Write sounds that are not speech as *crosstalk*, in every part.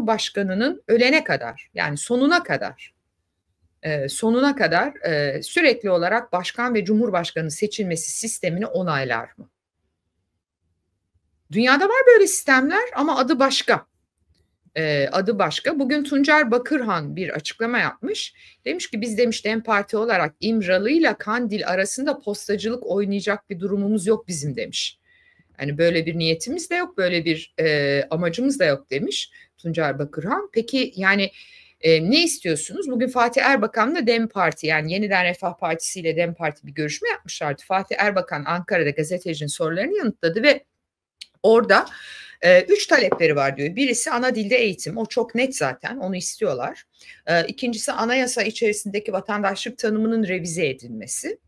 Cumhurbaşkanı'nın ölene kadar yani sonuna kadar e, sonuna kadar e, sürekli olarak başkan ve cumhurbaşkanı seçilmesi sistemini onaylar mı? Dünyada var böyle sistemler ama adı başka. E, adı başka. Bugün Tuncer Bakırhan bir açıklama yapmış. Demiş ki biz demiş Dem Parti olarak İmralı ile Kandil arasında postacılık oynayacak bir durumumuz yok bizim demiş. Yani böyle bir niyetimiz de yok, böyle bir e, amacımız da yok demiş. Tuncer Bakırhan. Peki yani e, ne istiyorsunuz? Bugün Fatih Erbakan'la Dem Parti yani yeniden Refah Partisi ile Dem Parti bir görüşme yapmışlardı. Fatih Erbakan Ankara'da gazetecinin sorularını yanıtladı ve orada e, üç talepleri var diyor. Birisi ana dilde eğitim. O çok net zaten. Onu istiyorlar. E, ikincisi anayasa içerisindeki vatandaşlık tanımının revize edilmesi.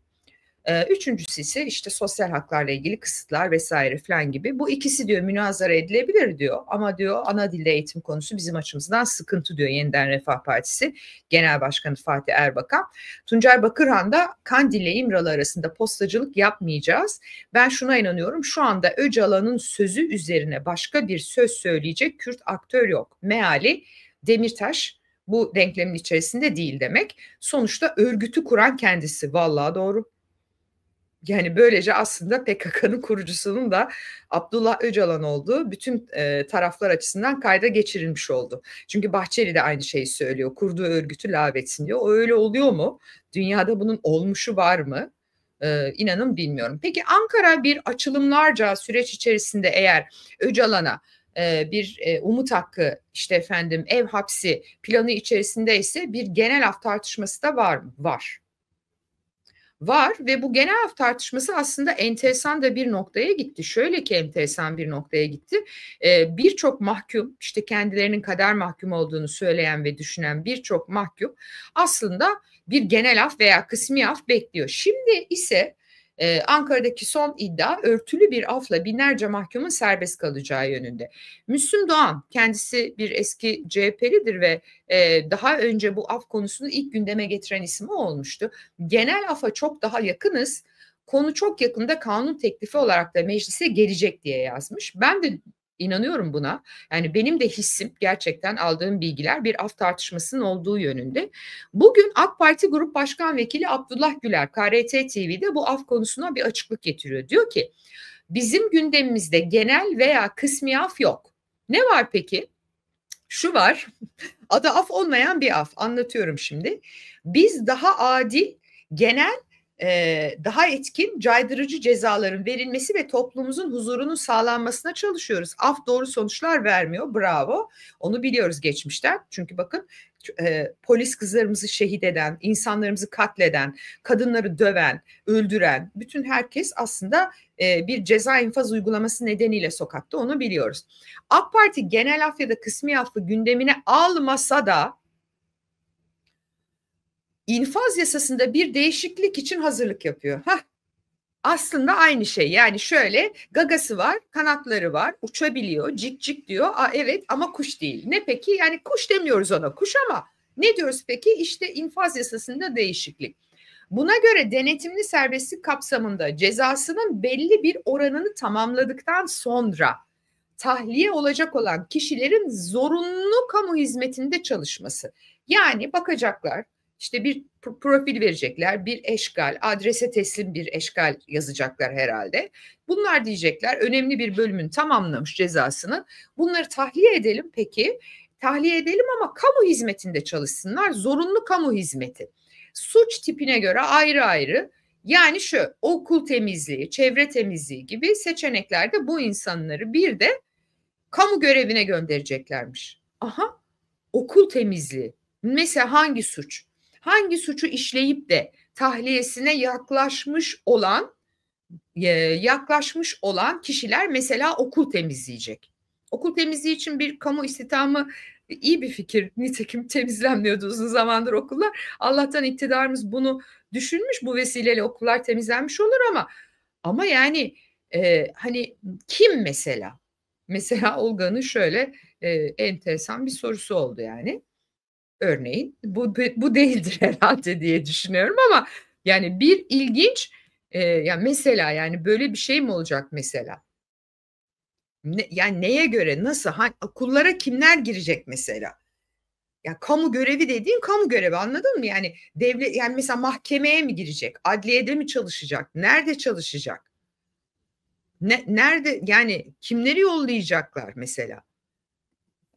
Üçüncüsü ise işte sosyal haklarla ilgili kısıtlar vesaire falan gibi. Bu ikisi diyor münazara edilebilir diyor ama diyor ana dille eğitim konusu bizim açımızdan sıkıntı diyor Yeniden Refah Partisi Genel Başkanı Fatih Erbakan. Tuncay Bakırhan da Kandil ile İmralı arasında postacılık yapmayacağız. Ben şuna inanıyorum şu anda Öcalan'ın sözü üzerine başka bir söz söyleyecek Kürt aktör yok. Meali Demirtaş bu denklemin içerisinde değil demek. Sonuçta örgütü kuran kendisi. Vallahi doğru yani böylece aslında PKK'nın kurucusunun da Abdullah Öcalan olduğu bütün e, taraflar açısından kayda geçirilmiş oldu. Çünkü Bahçeli de aynı şeyi söylüyor. Kurduğu örgütü lağvetsin diyor. O öyle oluyor mu? Dünyada bunun olmuşu var mı? Ee, inanın bilmiyorum. Peki Ankara bir açılımlarca süreç içerisinde eğer Öcalan'a e, bir e, umut hakkı işte efendim ev hapsi planı içerisinde ise bir genel af tartışması da var mı? Var var ve bu genel af tartışması aslında enteresan da bir noktaya gitti. Şöyle ki enteresan bir noktaya gitti. Ee, birçok mahkum işte kendilerinin kader mahkum olduğunu söyleyen ve düşünen birçok mahkum aslında bir genel af veya kısmi af bekliyor. Şimdi ise ee, Ankara'daki son iddia örtülü bir afla binlerce mahkumun serbest kalacağı yönünde. Müslüm Doğan kendisi bir eski CHP'lidir ve e, daha önce bu af konusunu ilk gündeme getiren ismi olmuştu. Genel afa çok daha yakınız konu çok yakında kanun teklifi olarak da meclise gelecek diye yazmış. Ben de inanıyorum buna. Yani benim de hissim gerçekten aldığım bilgiler bir af tartışmasının olduğu yönünde. Bugün AK Parti Grup Başkan Vekili Abdullah Güler KRT TV'de bu af konusuna bir açıklık getiriyor. Diyor ki bizim gündemimizde genel veya kısmi af yok. Ne var peki? Şu var *laughs* adı af olmayan bir af anlatıyorum şimdi. Biz daha adil genel daha etkin caydırıcı cezaların verilmesi ve toplumumuzun huzurunun sağlanmasına çalışıyoruz. Af doğru sonuçlar vermiyor. Bravo. Onu biliyoruz geçmişten. Çünkü bakın e, polis kızlarımızı şehit eden, insanlarımızı katleden, kadınları döven, öldüren bütün herkes aslında e, bir ceza infaz uygulaması nedeniyle sokakta onu biliyoruz. AK Parti genel af ya da kısmi affı gündemine almasa da infaz yasasında bir değişiklik için hazırlık yapıyor. Hah, aslında aynı şey. Yani şöyle gagası var, kanatları var, uçabiliyor, cik cik diyor. Aa, evet ama kuş değil. Ne peki? Yani kuş demiyoruz ona kuş ama ne diyoruz peki? İşte infaz yasasında değişiklik. Buna göre denetimli serbestlik kapsamında cezasının belli bir oranını tamamladıktan sonra tahliye olacak olan kişilerin zorunlu kamu hizmetinde çalışması. Yani bakacaklar işte bir profil verecekler, bir eşgal, adrese teslim bir eşgal yazacaklar herhalde. Bunlar diyecekler önemli bir bölümün tamamlamış cezasını. Bunları tahliye edelim peki. Tahliye edelim ama kamu hizmetinde çalışsınlar. Zorunlu kamu hizmeti. Suç tipine göre ayrı ayrı yani şu okul temizliği, çevre temizliği gibi seçeneklerde bu insanları bir de kamu görevine göndereceklermiş. Aha okul temizliği. Mesela hangi suç? hangi suçu işleyip de tahliyesine yaklaşmış olan e, yaklaşmış olan kişiler mesela okul temizleyecek. Okul temizliği için bir kamu istihdamı e, iyi bir fikir. *laughs* Nitekim temizlenmiyordu uzun zamandır okullar. Allah'tan iktidarımız bunu düşünmüş. Bu vesileyle okullar temizlenmiş olur ama ama yani e, hani kim mesela? Mesela Olga'nın şöyle e, enteresan bir sorusu oldu yani örneğin bu bu değildir *laughs* herhalde diye düşünüyorum ama yani bir ilginç e, yani mesela yani böyle bir şey mi olacak mesela? Ne, yani neye göre nasıl hangi, okullara kimler girecek mesela? Ya kamu görevi dediğin kamu görevi anladın mı? Yani devlet yani mesela mahkemeye mi girecek? Adliyede mi çalışacak? Nerede çalışacak? Ne, nerede yani kimleri yollayacaklar mesela?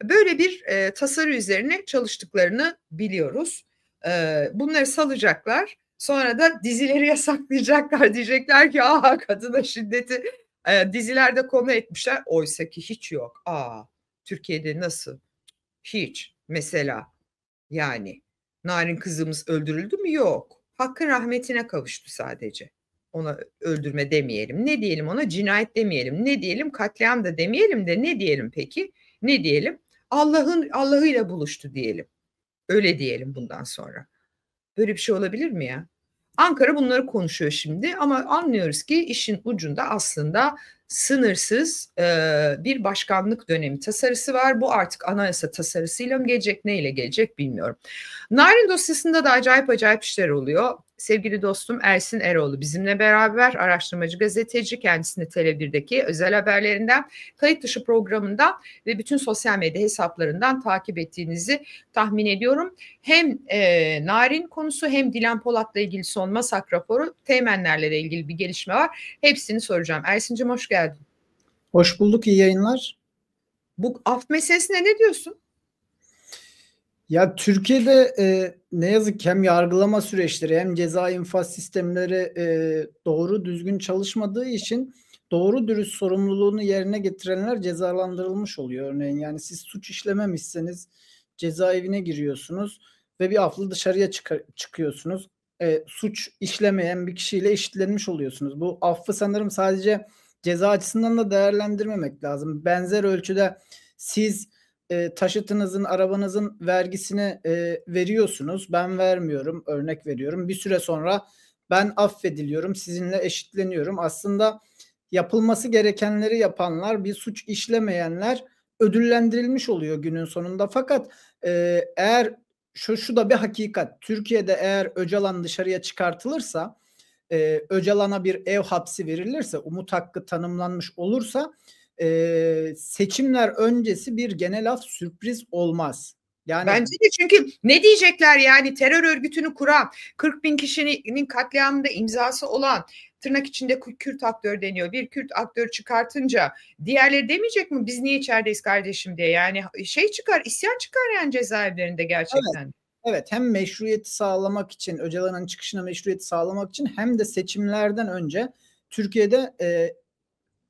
Böyle bir e, tasarı üzerine çalıştıklarını biliyoruz. E, bunları salacaklar. Sonra da dizileri *laughs* yasaklayacaklar. Diyecekler ki aha kadına şiddeti e, dizilerde konu etmişler. Oysa ki hiç yok. Aa Türkiye'de nasıl? Hiç. Mesela yani Narin kızımız öldürüldü mü? Yok. Hakkın rahmetine kavuştu sadece. Ona öldürme demeyelim. Ne diyelim ona? Cinayet demeyelim. Ne diyelim? Katliam da demeyelim de ne diyelim peki? Ne diyelim? Allah'ın Allah'ıyla buluştu diyelim. Öyle diyelim bundan sonra. Böyle bir şey olabilir mi ya? Ankara bunları konuşuyor şimdi ama anlıyoruz ki işin ucunda aslında sınırsız e, bir başkanlık dönemi tasarısı var. Bu artık anayasa tasarısıyla mı gelecek, neyle gelecek bilmiyorum. Narin dosyasında da acayip acayip işler oluyor sevgili dostum Ersin Eroğlu bizimle beraber araştırmacı gazeteci kendisini Tele özel haberlerinden kayıt dışı programından ve bütün sosyal medya hesaplarından takip ettiğinizi tahmin ediyorum. Hem e, Narin konusu hem Dilan Polat'la ilgili son masak raporu temenlerle ilgili bir gelişme var. Hepsini soracağım. Ersin'cim hoş geldin. Hoş bulduk iyi yayınlar. Bu af meselesine ne diyorsun? Ya Türkiye'de e, ne yazık ki hem yargılama süreçleri hem ceza infaz sistemleri e, doğru düzgün çalışmadığı için doğru dürüst sorumluluğunu yerine getirenler cezalandırılmış oluyor. Örneğin yani siz suç işlememişseniz cezaevine giriyorsunuz ve bir aflı dışarıya çıkar, çıkıyorsunuz. E, suç işlemeyen bir kişiyle eşitlenmiş oluyorsunuz. Bu affı sanırım sadece ceza açısından da değerlendirmemek lazım. Benzer ölçüde siz e, taşıtınızın, arabanızın vergisini e, veriyorsunuz. Ben vermiyorum, örnek veriyorum. Bir süre sonra ben affediliyorum, sizinle eşitleniyorum. Aslında yapılması gerekenleri yapanlar, bir suç işlemeyenler ödüllendirilmiş oluyor günün sonunda. Fakat e, eğer şu, şu da bir hakikat. Türkiye'de eğer Öcalan dışarıya çıkartılırsa, e, Öcalan'a bir ev hapsi verilirse, umut hakkı tanımlanmış olursa e, seçimler öncesi bir genel af sürpriz olmaz. Yani Bence de çünkü ne diyecekler yani terör örgütünü kuran, 40 bin kişinin katliamında imzası olan tırnak içinde Kürt aktör deniyor. Bir Kürt aktör çıkartınca diğerleri demeyecek mi biz niye içerideyiz kardeşim diye. Yani şey çıkar isyan çıkar yani cezaevlerinde gerçekten. Evet. Evet hem meşruiyeti sağlamak için Öcalan'ın çıkışına meşruiyeti sağlamak için hem de seçimlerden önce Türkiye'de e,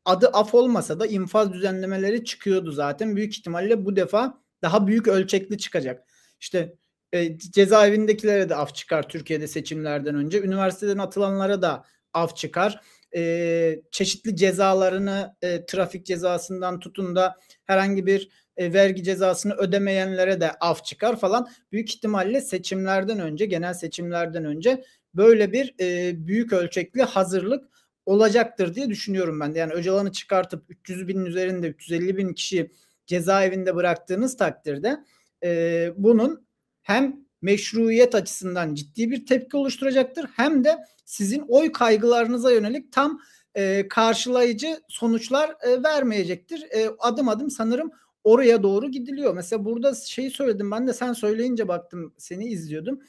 adı af olmasa da infaz düzenlemeleri çıkıyordu zaten. Büyük ihtimalle bu defa daha büyük ölçekli çıkacak. İşte e, cezaevindekilere de af çıkar Türkiye'de seçimlerden önce. Üniversiteden atılanlara da af çıkar. E, çeşitli cezalarını e, trafik cezasından tutun da herhangi bir e, vergi cezasını ödemeyenlere de af çıkar falan. Büyük ihtimalle seçimlerden önce, genel seçimlerden önce böyle bir e, büyük ölçekli hazırlık olacaktır diye düşünüyorum ben de. Yani Öcalan'ı çıkartıp 300 binin üzerinde 350 bin kişi cezaevinde bıraktığınız takdirde e, bunun hem meşruiyet açısından ciddi bir tepki oluşturacaktır hem de sizin oy kaygılarınıza yönelik tam e, karşılayıcı sonuçlar e, vermeyecektir. E, adım adım sanırım oraya doğru gidiliyor. Mesela burada şeyi söyledim ben de sen söyleyince baktım seni izliyordum.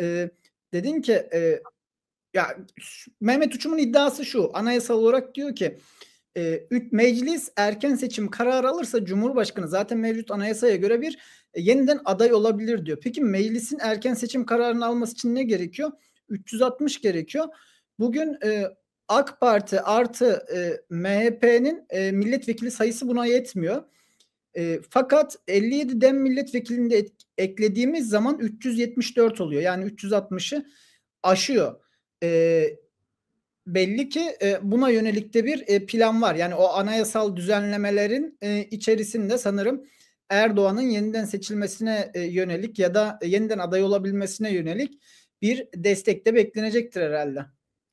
E, dedin ki e, ya Mehmet Uçum'un iddiası şu. Anayasal olarak diyor ki e, meclis erken seçim kararı alırsa Cumhurbaşkanı zaten mevcut anayasaya göre bir e, yeniden aday olabilir diyor. Peki meclisin erken seçim kararını alması için ne gerekiyor? 360 gerekiyor. Bugün e, AK Parti artı e, MHP'nin e, milletvekili sayısı buna yetmiyor. E, fakat 57 dem milletvekilini de et, eklediğimiz zaman 374 oluyor. Yani 360'ı aşıyor e, belli ki e, buna yönelik de bir e, plan var. Yani o anayasal düzenlemelerin e, içerisinde sanırım Erdoğan'ın yeniden seçilmesine e, yönelik ya da yeniden aday olabilmesine yönelik bir destek de beklenecektir herhalde.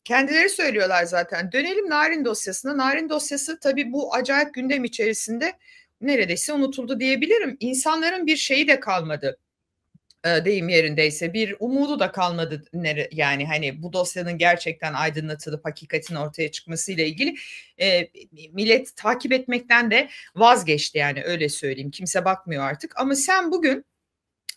Kendileri söylüyorlar zaten. Dönelim Narin dosyasına. Narin dosyası tabii bu acayip gündem içerisinde neredeyse unutuldu diyebilirim. İnsanların bir şeyi de kalmadı. E, deyim yerindeyse bir umudu da kalmadı yani hani bu dosyanın gerçekten aydınlatılıp hakikatin ortaya çıkması ile ilgili e, millet takip etmekten de vazgeçti yani öyle söyleyeyim kimse bakmıyor artık ama sen bugün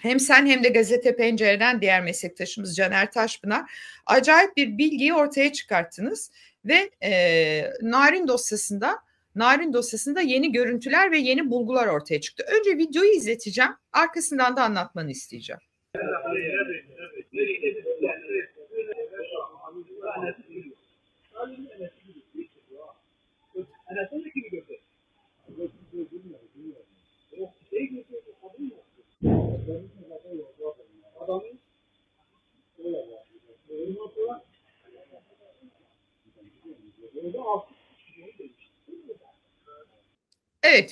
hem sen hem de gazete pencereden diğer meslektaşımız Caner Taşpınar acayip bir bilgiyi ortaya çıkarttınız ve e, Narin dosyasında Narin dosyasında yeni görüntüler ve yeni bulgular ortaya çıktı. Önce videoyu izleteceğim, arkasından da anlatmanı isteyeceğim.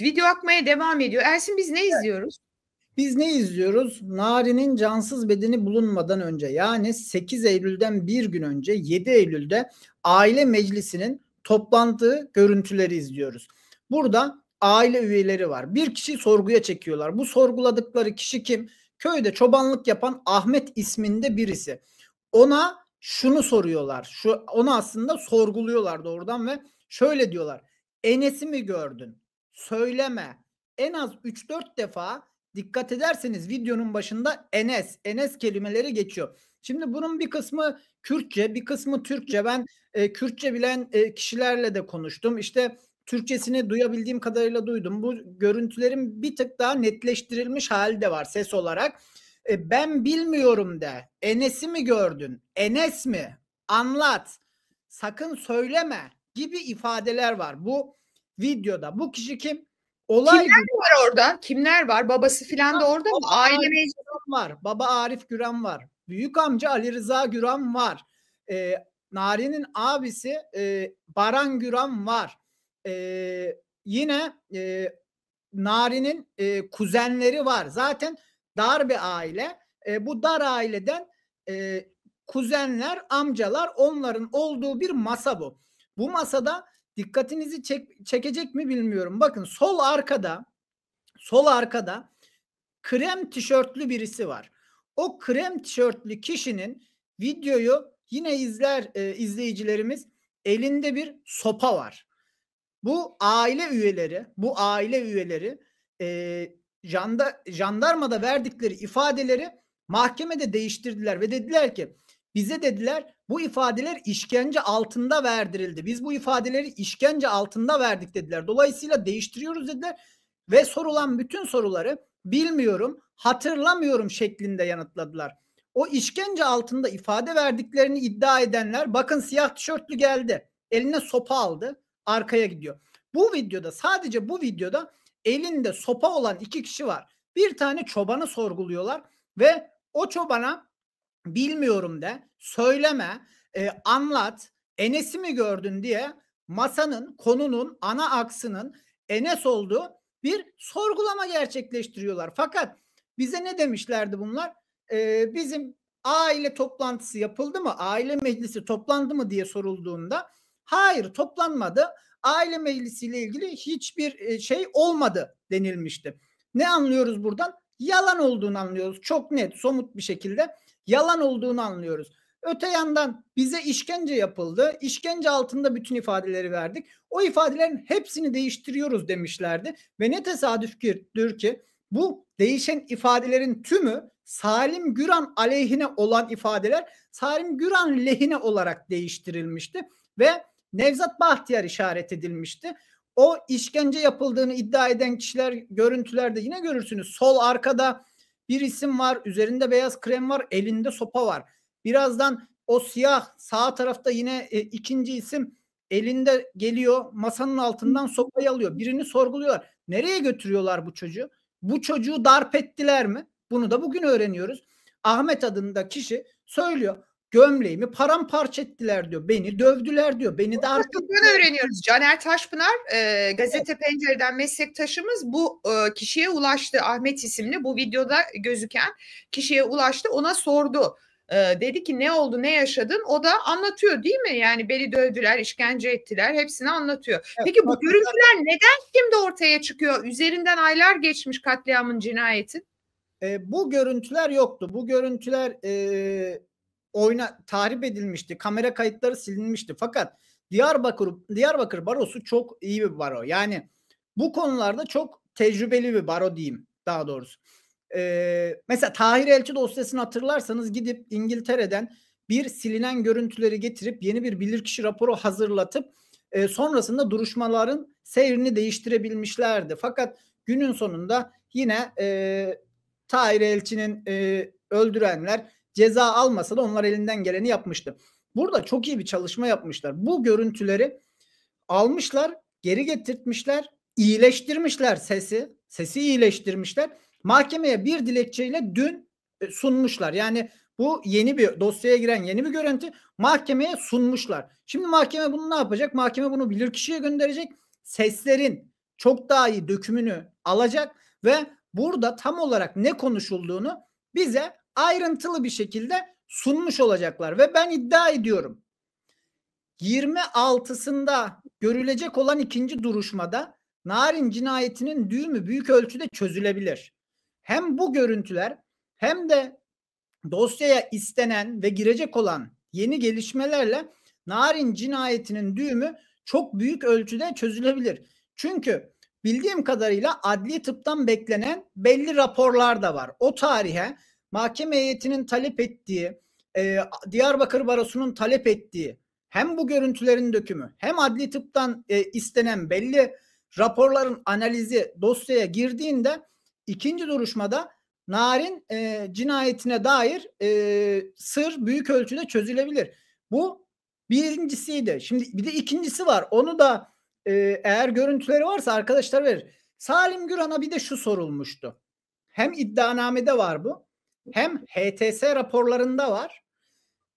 Evet video akmaya devam ediyor. Ersin biz ne evet. izliyoruz? Biz ne izliyoruz? Nari'nin cansız bedeni bulunmadan önce yani 8 Eylül'den bir gün önce 7 Eylül'de aile meclisinin toplantığı görüntüleri izliyoruz. Burada aile üyeleri var. Bir kişi sorguya çekiyorlar. Bu sorguladıkları kişi kim? Köyde çobanlık yapan Ahmet isminde birisi. Ona şunu soruyorlar. Şu onu aslında sorguluyorlar doğrudan ve şöyle diyorlar. Enes'i mi gördün? söyleme. En az 3-4 defa dikkat ederseniz videonun başında Enes, Enes kelimeleri geçiyor. Şimdi bunun bir kısmı Kürtçe, bir kısmı Türkçe. Ben e, Kürtçe bilen e, kişilerle de konuştum. İşte Türkçesini duyabildiğim kadarıyla duydum. Bu görüntülerin bir tık daha netleştirilmiş hali de var ses olarak. E, ben bilmiyorum de. Enes'i mi gördün? Enes mi? Anlat. Sakın söyleme gibi ifadeler var. Bu videoda. Bu kişi kim? Olay Kimler gibi. var orada? Kimler var? Babası filan da orada mı? Aile Arif var. Baba Arif Güran var. Büyük amca Ali Rıza Güran var. Ee, Nari'nin abisi e, Baran Güran var. Ee, yine e, Nari'nin e, kuzenleri var. Zaten dar bir aile. E, bu dar aileden e, kuzenler, amcalar onların olduğu bir masa bu. Bu masada Dikkatinizi çek, çekecek mi bilmiyorum. Bakın sol arkada sol arkada krem tişörtlü birisi var. O krem tişörtlü kişinin videoyu yine izler e, izleyicilerimiz elinde bir sopa var. Bu aile üyeleri, bu aile üyeleri e, janda, jandarmada verdikleri ifadeleri mahkemede değiştirdiler ve dediler ki bize dediler bu ifadeler işkence altında verdirildi. Biz bu ifadeleri işkence altında verdik dediler. Dolayısıyla değiştiriyoruz dediler ve sorulan bütün soruları bilmiyorum, hatırlamıyorum şeklinde yanıtladılar. O işkence altında ifade verdiklerini iddia edenler bakın siyah tişörtlü geldi. Eline sopa aldı, arkaya gidiyor. Bu videoda sadece bu videoda elinde sopa olan iki kişi var. Bir tane çobanı sorguluyorlar ve o çobana bilmiyorum de, söyleme, e, anlat, Enes'i mi gördün diye masanın, konunun, ana aksının Enes olduğu bir sorgulama gerçekleştiriyorlar. Fakat bize ne demişlerdi bunlar? Ee, bizim aile toplantısı yapıldı mı? Aile meclisi toplandı mı diye sorulduğunda hayır toplanmadı. Aile meclisiyle ilgili hiçbir e, şey olmadı denilmişti. Ne anlıyoruz buradan? Yalan olduğunu anlıyoruz. Çok net, somut bir şekilde yalan olduğunu anlıyoruz. Öte yandan bize işkence yapıldı. İşkence altında bütün ifadeleri verdik. O ifadelerin hepsini değiştiriyoruz demişlerdi. Ve ne tesadüftür ki bu değişen ifadelerin tümü Salim Güran aleyhine olan ifadeler Salim Güran lehine olarak değiştirilmişti ve Nevzat Bahtiyar işaret edilmişti. O işkence yapıldığını iddia eden kişiler görüntülerde yine görürsünüz. Sol arkada bir isim var üzerinde beyaz krem var elinde sopa var. Birazdan o siyah sağ tarafta yine e, ikinci isim elinde geliyor masanın altından sopayı alıyor. Birini sorguluyorlar. Nereye götürüyorlar bu çocuğu? Bu çocuğu darp ettiler mi? Bunu da bugün öğreniyoruz. Ahmet adında kişi söylüyor gömleğimi paramparça ettiler diyor. Beni dövdüler diyor. Beni de artık öğreniyoruz. Caner Taşpınar e, gazete evet. pencereden meslektaşımız bu e, kişiye ulaştı. Ahmet isimli bu videoda gözüken kişiye ulaştı. Ona sordu. E, dedi ki ne oldu ne yaşadın? O da anlatıyor değil mi? Yani beni dövdüler, işkence ettiler. Hepsini anlatıyor. Evet, Peki bu görüntüler neden şimdi ortaya çıkıyor? Üzerinden aylar geçmiş katliamın cinayetin. E, bu görüntüler yoktu. Bu görüntüler e, oyna tahrip edilmişti. Kamera kayıtları silinmişti. Fakat Diyarbakır Diyarbakır barosu çok iyi bir baro. Yani bu konularda çok tecrübeli bir baro diyeyim daha doğrusu. Ee, mesela Tahir Elçi dosyasını hatırlarsanız gidip İngiltere'den bir silinen görüntüleri getirip yeni bir bilirkişi raporu hazırlatıp e, sonrasında duruşmaların seyrini değiştirebilmişlerdi. Fakat günün sonunda yine e, Tahir Elçi'nin e, öldürenler ceza almasa da onlar elinden geleni yapmıştı. Burada çok iyi bir çalışma yapmışlar. Bu görüntüleri almışlar, geri getirtmişler, iyileştirmişler sesi, sesi iyileştirmişler. Mahkemeye bir dilekçeyle dün e, sunmuşlar. Yani bu yeni bir dosyaya giren yeni bir görüntü mahkemeye sunmuşlar. Şimdi mahkeme bunu ne yapacak? Mahkeme bunu bilirkişiye gönderecek. Seslerin çok daha iyi dökümünü alacak ve burada tam olarak ne konuşulduğunu bize ayrıntılı bir şekilde sunmuş olacaklar ve ben iddia ediyorum 26'sında görülecek olan ikinci duruşmada Narin cinayetinin düğümü büyük ölçüde çözülebilir. Hem bu görüntüler hem de dosyaya istenen ve girecek olan yeni gelişmelerle Narin cinayetinin düğümü çok büyük ölçüde çözülebilir. Çünkü bildiğim kadarıyla adli tıptan beklenen belli raporlar da var. O tarihe mahkeme heyetinin talep ettiği, e, Diyarbakır Barosu'nun talep ettiği hem bu görüntülerin dökümü hem adli tıptan e, istenen belli raporların analizi dosyaya girdiğinde ikinci duruşmada Narin e, cinayetine dair e, sır büyük ölçüde çözülebilir. Bu birincisiydi. Şimdi bir de ikincisi var. Onu da e, eğer görüntüleri varsa arkadaşlar verir. Salim Güran'a bir de şu sorulmuştu. Hem iddianamede var bu hem HTS raporlarında var.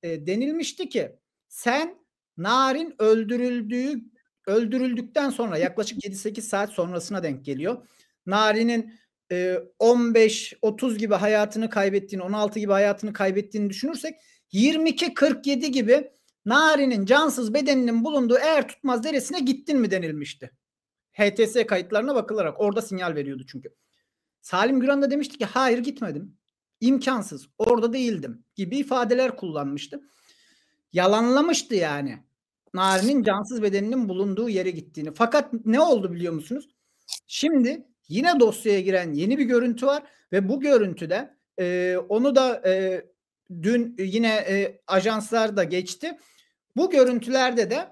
E, denilmişti ki sen Narin öldürüldüğü öldürüldükten sonra yaklaşık 7-8 saat sonrasına denk geliyor. Narin'in e, 15-30 gibi hayatını kaybettiğini, 16 gibi hayatını kaybettiğini düşünürsek 22-47 gibi Narin'in cansız bedeninin bulunduğu eğer tutmaz deresine gittin mi denilmişti. HTS kayıtlarına bakılarak orada sinyal veriyordu çünkü. Salim Güran da demişti ki hayır gitmedim imkansız orada değildim gibi ifadeler kullanmıştı. Yalanlamıştı yani. Narin'in cansız bedeninin bulunduğu yere gittiğini. Fakat ne oldu biliyor musunuz? Şimdi yine dosyaya giren yeni bir görüntü var ve bu görüntüde e, onu da e, dün yine e, ajanslar da geçti. Bu görüntülerde de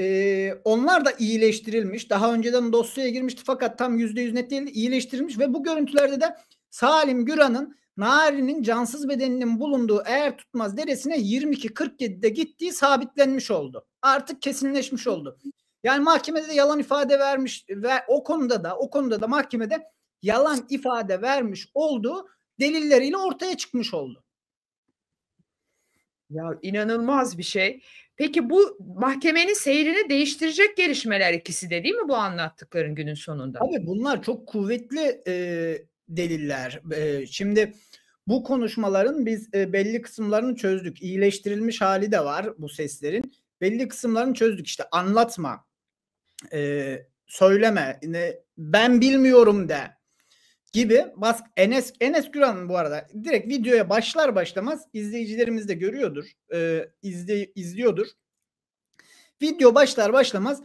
e, onlar da iyileştirilmiş. Daha önceden dosyaya girmişti fakat tam %100 net değil iyileştirilmiş ve bu görüntülerde de Salim Güran'ın Nari'nin cansız bedeninin bulunduğu eğer tutmaz deresine 22.47'de gittiği sabitlenmiş oldu. Artık kesinleşmiş oldu. Yani mahkemede de yalan ifade vermiş ve o konuda da o konuda da mahkemede yalan ifade vermiş olduğu delilleriyle ortaya çıkmış oldu. Ya inanılmaz bir şey. Peki bu mahkemenin seyrini değiştirecek gelişmeler ikisi de değil mi bu anlattıkların günün sonunda? Tabii bunlar çok kuvvetli e, deliller. şimdi bu konuşmaların biz belli kısımlarını çözdük. İyileştirilmiş hali de var bu seslerin. Belli kısımlarını çözdük işte anlatma, söyleme, ben bilmiyorum de gibi Bask. Enes Enes Güran bu arada direkt videoya başlar başlamaz izleyicilerimiz de görüyordur e, izliyordur video başlar başlamaz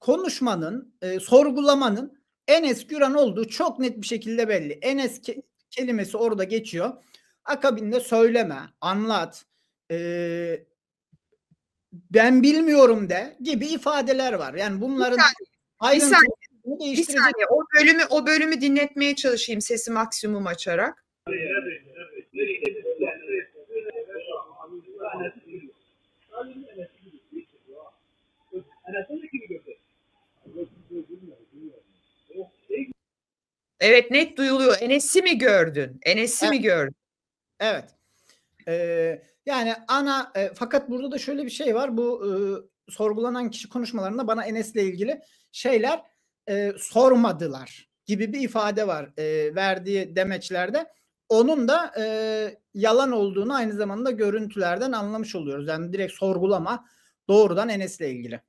konuşmanın e, sorgulamanın Enes Güran olduğu çok net bir şekilde belli. Enes ke- kelimesi orada geçiyor. Akabinde söyleme, anlat, ee, ben bilmiyorum de gibi ifadeler var. Yani bunların ayrıntı bir saniye o bölümü o bölümü dinletmeye çalışayım sesi maksimum açarak. Evet net duyuluyor. Enes'i mi gördün? Enes'i evet. mi gördün? Evet. Ee, yani ana e, fakat burada da şöyle bir şey var. Bu e, sorgulanan kişi konuşmalarında bana Enes'le ilgili şeyler e, sormadılar gibi bir ifade var e, verdiği demeçlerde. Onun da e, yalan olduğunu aynı zamanda görüntülerden anlamış oluyoruz. Yani direkt sorgulama doğrudan Enes'le ilgili.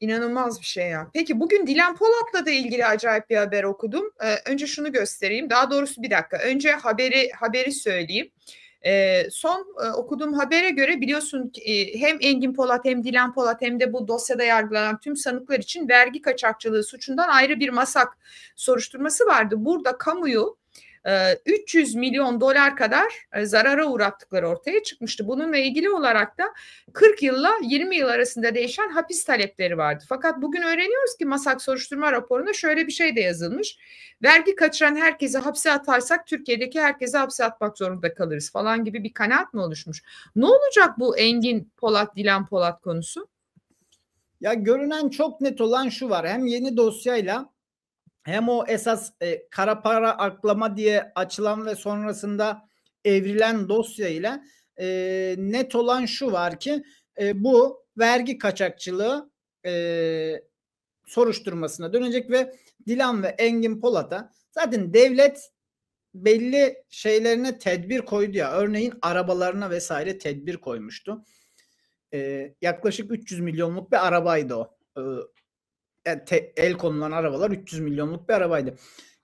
İnanılmaz bir şey ya. Peki bugün Dilan Polat'la da ilgili acayip bir haber okudum. Ee, önce şunu göstereyim. Daha doğrusu bir dakika. Önce haberi haberi söyleyeyim. E, son e, okuduğum habere göre biliyorsun e, hem Engin Polat hem Dilan Polat hem de bu dosyada yargılanan tüm sanıklar için vergi kaçakçılığı suçundan ayrı bir masak soruşturması vardı. Burada kamuyu 300 milyon dolar kadar e, zarara uğrattıkları ortaya çıkmıştı. Bununla ilgili olarak da 40 yılla 20 yıl arasında değişen hapis talepleri vardı. Fakat bugün öğreniyoruz ki Masak soruşturma raporunda şöyle bir şey de yazılmış. Vergi kaçıran herkese hapse atarsak Türkiye'deki herkese hapse atmak zorunda kalırız falan gibi bir kanaat mı oluşmuş? Ne olacak bu Engin Polat, Dilan Polat konusu? Ya görünen çok net olan şu var. Hem yeni dosyayla hem o esas e, kara para aklama diye açılan ve sonrasında evrilen dosya ile e, net olan şu var ki e, bu vergi kaçakçılığı e, soruşturmasına dönecek ve Dilan ve Engin Polat'a zaten devlet belli şeylerine tedbir koydu ya. Örneğin arabalarına vesaire tedbir koymuştu. E, yaklaşık 300 milyonluk bir arabaydı o. E, e, el konulan arabalar 300 milyonluk bir arabaydı.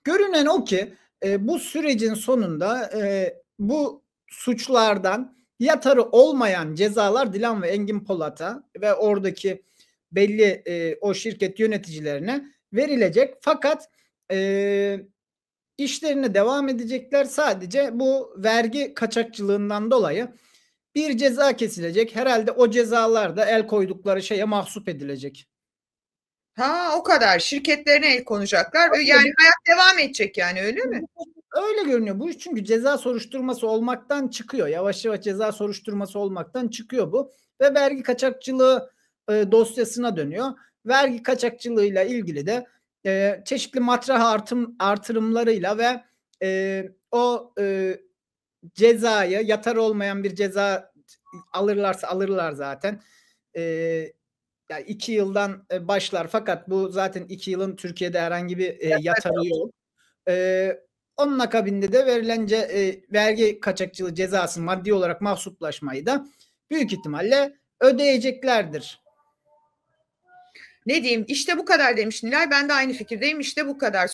Görünen o ki e, bu sürecin sonunda e, bu suçlardan yatarı olmayan cezalar Dilan ve Engin Polat'a ve oradaki belli e, o şirket yöneticilerine verilecek. Fakat e, işlerine devam edecekler sadece bu vergi kaçakçılığından dolayı bir ceza kesilecek. Herhalde o cezalar da el koydukları şeye mahsup edilecek. Ha o kadar şirketlerine el konacaklar. Öyle yani hayat devam edecek yani öyle mi? Öyle görünüyor. Bu çünkü ceza soruşturması olmaktan çıkıyor. Yavaş yavaş ceza soruşturması olmaktan çıkıyor bu. Ve vergi kaçakçılığı e, dosyasına dönüyor. Vergi kaçakçılığıyla ilgili de e, çeşitli matrah artım, artırımlarıyla ve e, o e, cezayı yatar olmayan bir ceza alırlarsa alırlar zaten. E, yani iki yıldan e, başlar fakat bu zaten iki yılın Türkiye'de herhangi bir e, yatarı yok. E, onun akabinde de verilence e, vergi kaçakçılığı cezası maddi olarak mahsuplaşmayı da büyük ihtimalle ödeyeceklerdir. Ne diyeyim işte bu kadar demiş Nilay ben de aynı fikirdeyim işte bu kadar.